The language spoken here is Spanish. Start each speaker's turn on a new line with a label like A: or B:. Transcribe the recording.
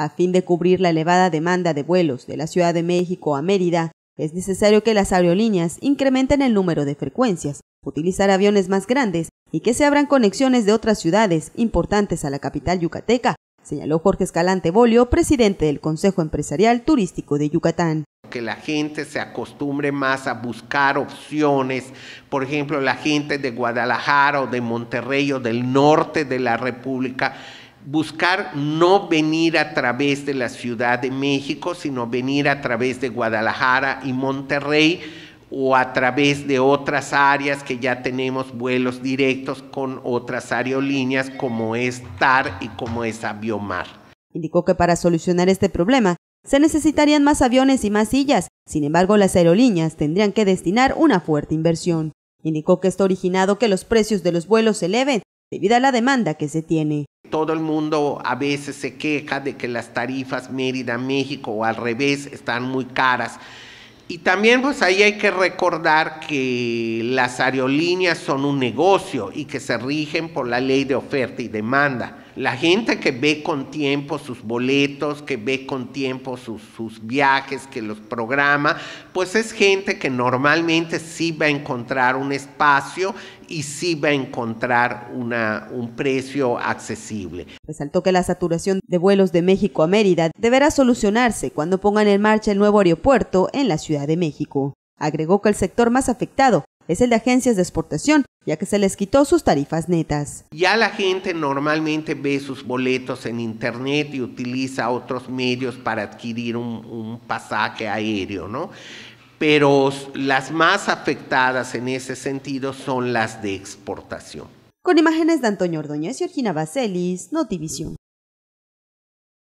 A: A fin de cubrir la elevada demanda de vuelos de la Ciudad de México a Mérida, es necesario que las aerolíneas incrementen el número de frecuencias, utilizar aviones más grandes y que se abran conexiones de otras ciudades importantes a la capital yucateca, señaló Jorge Escalante Bolio, presidente del Consejo Empresarial Turístico de Yucatán
B: que la gente se acostumbre más a buscar opciones. Por ejemplo, la gente de Guadalajara o de Monterrey o del norte de la República buscar no venir a través de la Ciudad de México, sino venir a través de Guadalajara y Monterrey o a través de otras áreas que ya tenemos vuelos directos con otras aerolíneas como es TAR y como es Aviomar.
A: Indicó que para solucionar este problema se necesitarían más aviones y más sillas, sin embargo las aerolíneas tendrían que destinar una fuerte inversión. Indicó que esto originado que los precios de los vuelos se eleven, debido a la demanda que se tiene.
B: Todo el mundo a veces se queja de que las tarifas Mérida-México o al revés están muy caras. Y también pues ahí hay que recordar que las aerolíneas son un negocio y que se rigen por la ley de oferta y demanda. La gente que ve con tiempo sus boletos, que ve con tiempo sus, sus viajes, que los programa, pues es gente que normalmente sí va a encontrar un espacio y sí va a encontrar un precio accesible.
A: Resaltó que la saturación de vuelos de México a Mérida deberá solucionarse cuando pongan en marcha el nuevo aeropuerto en la Ciudad de México. Agregó que el sector más afectado es el de agencias de exportación, ya que se les quitó sus tarifas netas.
B: Ya la gente normalmente ve sus boletos en internet y utiliza otros medios para adquirir un pasaje aéreo, ¿no? pero las más afectadas en ese sentido son las de exportación.
A: Con imágenes de Antonio Ordoñez y Orgina Baselis, Notivisión.